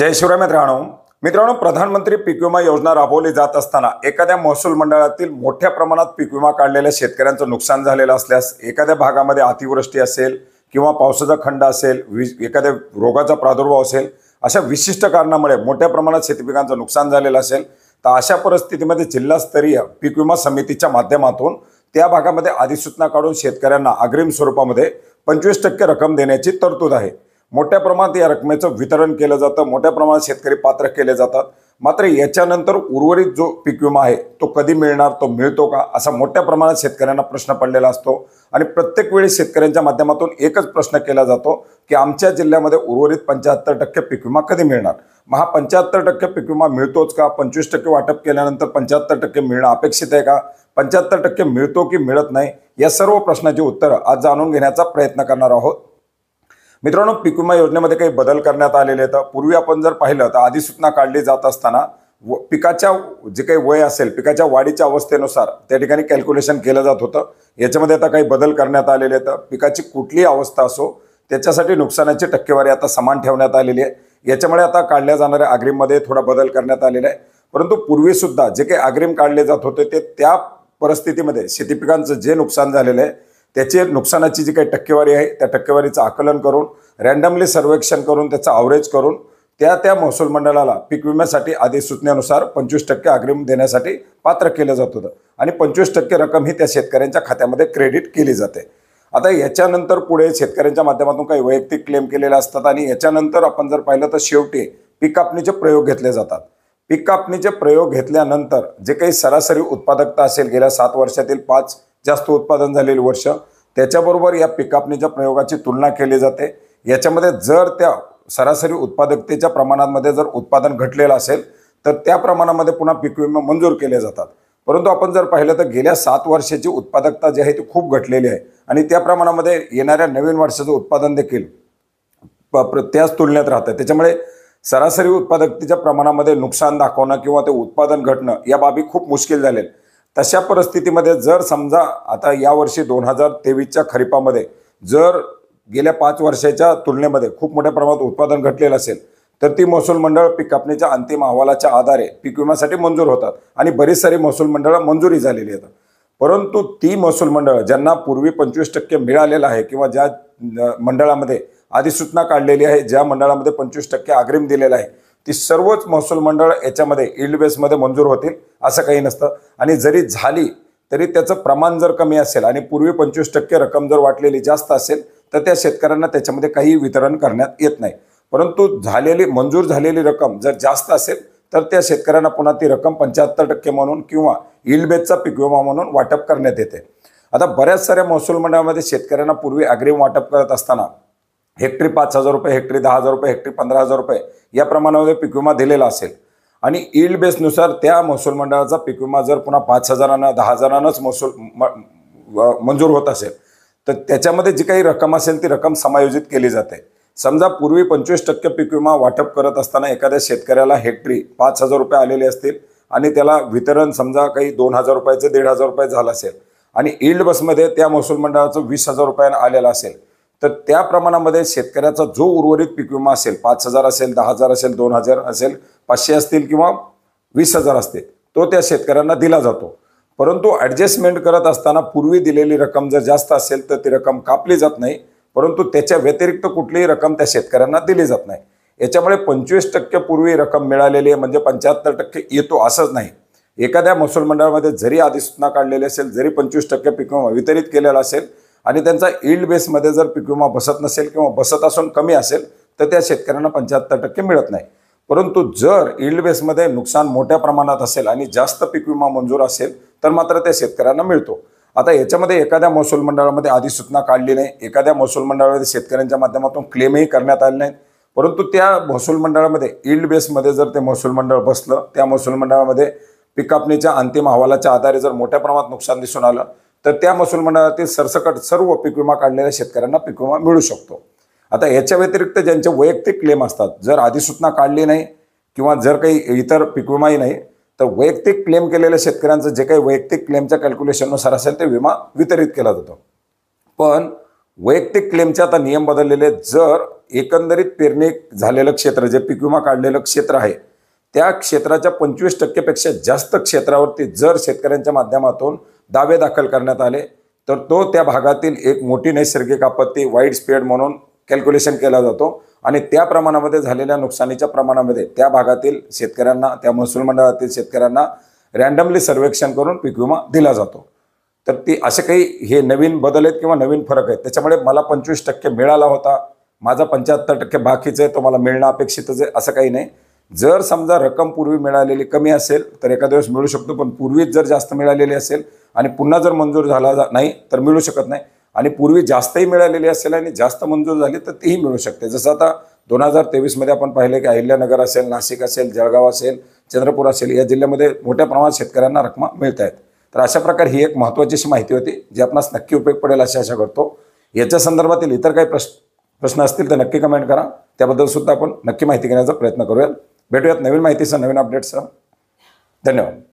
जय शिवराय मित्रांनो मित्रांनो प्रधानमंत्री पीक विमा योजना राबवली जात असताना एखाद्या महसूल मंडळातील मोठ्या प्रमाणात पीक विमा काढलेल्या शेतकऱ्यांचं नुकसान झालेलं असल्यास एखाद्या भागामध्ये अतिवृष्टी असेल किंवा पावसाचा खंड असेल विज एखाद्या रोगाचा प्रादुर्भाव असेल अशा विशिष्ट कारणामुळे मोठ्या प्रमाणात शेतीपिकांचं नुकसान झालेलं असेल तर अशा परिस्थितीमध्ये जिल्हास्तरीय पीक विमा समितीच्या माध्यमातून त्या भागामध्ये अधिसूचना काढून शेतकऱ्यांना अग्रिम स्वरूपामध्ये पंचवीस टक्के रक्कम देण्याची तरतूद आहे मोठ्या प्रमाणात या रकमेचं वितरण केलं जातं मोठ्या प्रमाणात शेतकरी पात्र केले जातात मात्र याच्यानंतर उर्वरित जो पीक विमा आहे तो कधी मिळणार तो मिळतो का असा मोठ्या प्रमाणात शेतकऱ्यांना प्रश्न पडलेला असतो आणि प्रत्येक वेळी शेतकऱ्यांच्या माध्यमातून एकच प्रश्न केला जातो की आमच्या जिल्ह्यामध्ये उर्वरित पंच्याहत्तर टक्के पीक विमा कधी मिळणार मग हा पंच्याहत्तर टक्के पीक विमा मिळतोच का पंचवीस टक्के वाटप केल्यानंतर पंच्याहत्तर टक्के मिळणं अपेक्षित आहे का पंच्याहत्तर टक्के मिळतो की मिळत नाही या सर्व प्रश्नाची उत्तरं आज जाणून घेण्याचा प्रयत्न करणार आहोत मित्रांनो पीक विमा योजनेमध्ये काही बदल करण्यात आलेले आहेत पूर्वी आपण जर पाहिलं तर अधिसूचना काढली जात असताना व पिकाच्या जे काही वय असेल पिकाच्या वाढीच्या अवस्थेनुसार त्या ठिकाणी कॅल्क्युलेशन केलं जात होतं याच्यामध्ये आता काही बदल करण्यात आलेले आहेत पिकाची कुठली अवस्था असो त्याच्यासाठी नुकसानाची टक्केवारी आता समान ठेवण्यात आलेली आहे याच्यामुळे आता काढल्या जाणाऱ्या अग्रीममध्ये थोडा बदल करण्यात आलेला आहे परंतु पूर्वीसुद्धा जे काही अग्रीम काढले जात होते ते त्या परिस्थितीमध्ये शेतीपिकांचं जे नुकसान झालेलं आहे त्याचे नुकसानाची जी काही टक्केवारी आहे त्या टक्केवारीचं आकलन करून रँडमली सर्वेक्षण करून त्याचा ऑवरेज करून त्या त्या महसूल मंडळाला पीक विम्यासाठी आधी सूचनेनुसार पंचवीस टक्के अग्रिम देण्यासाठी पात्र केलं जात होतं आणि पंचवीस टक्के रक्कम ही त्या शेतकऱ्यांच्या खात्यामध्ये क्रेडिट केली जाते आता याच्यानंतर पुढे शेतकऱ्यांच्या माध्यमातून काही वैयक्तिक क्लेम केलेले असतात आणि याच्यानंतर आपण जर पाहिलं तर शेवटी पीक कापणीचे प्रयोग घेतले जातात पीक कापणीचे प्रयोग घेतल्यानंतर जे काही सरासरी उत्पादकता असेल गेल्या सात वर्षातील पाच जास्त उत्पादन झालेलं वर्ष त्याच्याबरोबर या पिकापणीच्या प्रयोगाची तुलना केली जाते याच्यामध्ये जर त्या सरासरी उत्पादकतेच्या प्रमाणामध्ये जर उत्पादन घटलेलं असेल तर त्या प्रमाणामध्ये पुन्हा पीक विमा मंजूर केले जातात परंतु आपण जर पाहिलं तर गेल्या सात वर्षाची उत्पादकता जी आहे ती खूप घटलेली आहे आणि त्या प्रमाणामध्ये येणाऱ्या नवीन वर्षाचं उत्पादन देखील त्याच तुलनेत राहतं त्याच्यामुळे सरासरी उत्पादकतेच्या प्रमाणामध्ये नुकसान दाखवणं किंवा ते उत्पादन घटणं या बाबी खूप मुश्किल झालेलं तशा परिस्थितीमध्ये जर समजा आता यावर्षी दोन हजार तेवीसच्या खरीपामध्ये जर गेल्या पाच वर्षाच्या तुलनेमध्ये खूप मोठ्या प्रमाणात उत्पादन घटलेलं असेल तर ती महसूल मंडळ पीक कापणीच्या अंतिम अहवालाच्या आधारे पीक विम्यासाठी मंजूर होतात आणि बरीच सारी महसूल मंडळं मंजुरी झालेली आहेत परंतु ती महसूल मंडळं ज्यांना पूर्वी पंचवीस टक्के मिळालेलं आहे किंवा ज्या मंडळामध्ये अधिसूचना काढलेली आहे ज्या मंडळामध्ये पंचवीस टक्के अग्रिम दिलेलं आहे ती सर्वच महसूल मंडळ याच्यामध्ये इल्ड बेसमध्ये मंजूर होतील असं काही नसतं आणि जरी झाली तरी त्याचं प्रमाण जर कमी असेल आणि पूर्वी पंचवीस टक्के रक्कम जर वाटलेली जास्त असेल तर त्या शेतकऱ्यांना त्याच्यामध्ये काही वितरण करण्यात येत नाही परंतु झालेली मंजूर झालेली रक्कम जर जास्त असेल तर त्या शेतकऱ्यांना पुन्हा ती रक्कम पंच्याहत्तर टक्के म्हणून किंवा बेसचा पीक विमा म्हणून वाटप करण्यात येते आता बऱ्याच साऱ्या महसूल मंडळामध्ये शेतकऱ्यांना पूर्वी अग्रिम वाटप करत असताना हेक्टरी पाच हजार रुपये हेक्टरी दहा हजार रुपये हेक्टरी पंधरा हजार रुपये या प्रमाणामध्ये पीक विमा दिलेला असेल आणि ईल्ड बेसनुसार त्या महसूल मंडळाचा पीक विमा जर पुन्हा पाच हजारांना दहा हजारांनाच महसूल मंजूर होत असेल तर त्याच्यामध्ये जी काही रक्कम असेल ती रक्कम समायोजित केली जाते समजा पूर्वी पंचवीस टक्के पीक विमा वाटप करत असताना एखाद्या शेतकऱ्याला हेक्टरी पाच हजार रुपये आलेले असतील आणि त्याला वितरण समजा काही दोन हजार रुपयाचं दीड हजार रुपये झालं असेल आणि इल्ड बसमध्ये त्या महसूल मंडळाचं वीस हजार रुपयानं आलेलं असेल तर त्या प्रमाणामध्ये शेतकऱ्याचा जो उर्वरित पीक विमा असेल पाच हजार असेल दहा हजार असेल दोन हजार असेल पाचशे असतील किंवा वीस हजार असतील तो त्या शेतकऱ्यांना दिला जातो परंतु ॲडजस्टमेंट करत असताना पूर्वी दिलेली रक्कम जर जास्त असेल तर ती रक्कम कापली जात नाही परंतु त्याच्या व्यतिरिक्त कुठलीही रक्कम त्या शेतकऱ्यांना दिली जात नाही याच्यामुळे पंचवीस टक्के पूर्वी रक्कम मिळालेली आहे म्हणजे पंच्याहत्तर टक्के येतो असंच नाही एखाद्या महसूल मंडळामध्ये जरी अधिसूचना काढलेली असेल जरी पंचवीस टक्के पीक वितरित केलेला असेल आणि त्यांचा इल्ड बेसमध्ये जर पीक विमा बसत नसेल किंवा बसत असून कमी असेल तर त्या शेतकऱ्यांना पंच्याहत्तर टक्के मिळत नाही परंतु जर इल्ड बेसमध्ये नुकसान मोठ्या प्रमाणात असेल आणि जास्त पीक विमा मंजूर असेल तर मात्र त्या शेतकऱ्यांना मिळतो आता याच्यामध्ये एखाद्या महसूल मंडळामध्ये अधिसूचना काढली नाही एखाद्या महसूल मंडळामध्ये शेतकऱ्यांच्या माध्यमातून क्लेमही करण्यात आले नाहीत परंतु त्या महसूल मंडळामध्ये इल्ड बेसमध्ये जर ते महसूल मंडळ बसलं त्या महसूल मंडळामध्ये पिकापणीच्या अंतिम अहवालाच्या आधारे जर मोठ्या प्रमाणात नुकसान दिसून आलं तर त्या महसूल मंडळातील सरसकट सर्व पीक विमा काढलेल्या शेतकऱ्यांना पीक विमा मिळू शकतो आता याच्या व्यतिरिक्त ज्यांचे वैयक्तिक क्लेम असतात जर अधिसूचना काढली नाही किंवा जर काही इतर पीक विमाही नाही तर वैयक्तिक क्लेम केलेल्या शेतकऱ्यांचं जे काही वैयक्तिक क्लेमच्या कॅल्क्युलेशननुसार असेल ते विमा वितरित केला जातो पण वैयक्तिक क्लेमचे आता नियम बदललेले जर एकंदरीत पेरणी झालेलं क्षेत्र जे पीक विमा काढलेलं क्षेत्र आहे त्या क्षेत्राच्या पंचवीस टक्केपेक्षा जास्त क्षेत्रावरती जर शेतकऱ्यांच्या माध्यमातून दावे दाखल करण्यात आले तर तो त्या भागातील एक मोठी नैसर्गिक आपत्ती वाईड स्पीड म्हणून कॅल्क्युलेशन केला जातो आणि त्या प्रमाणामध्ये झालेल्या नुकसानीच्या प्रमाणामध्ये त्या भागातील शेतकऱ्यांना त्या महसूल मंडळातील शेतकऱ्यांना रॅन्डमली सर्वेक्षण करून पीक विमा दिला जातो तर ती असे काही हे नवीन बदल आहेत किंवा नवीन फरक आहेत त्याच्यामुळे मला पंचवीस टक्के मिळाला होता माझा पंच्याहत्तर टक्के बाकीचं आहे तो मला मिळणं अपेक्षितच आहे असं काही नाही जर समजा रक्कम पूर्वी मिळालेली कमी असेल तर एखाद्या वेळेस मिळू शकतो पण पूर्वीच जर जास्त मिळालेली असेल आणि पुन्हा जर मंजूर झाला नाही तर मिळू शकत नाही आणि पूर्वी जास्तही मिळालेली असेल आणि जास्त मंजूर झाली तर तीही मिळू शकते जसं आता दोन हजार तेवीसमध्ये आपण पाहिलं की अहिल्यानगर असेल नाशिक असेल जळगाव असेल चंद्रपूर असेल या जिल्ह्यामध्ये मोठ्या प्रमाणात शेतकऱ्यांना रक्कम मिळत आहेत तर अशा प्रकारे ही एक महत्त्वाची अशी माहिती होती जी आपणास नक्की उपयोग पडेल अशी आशा करतो याच्या संदर्भातील इतर काही प्रश्न प्रश्न असतील तर नक्की कमेंट करा त्याबद्दल सुद्धा आपण नक्की माहिती घेण्याचा प्रयत्न करूया भेटूयात नवीन माहितीसह नवीन सर धन्यवाद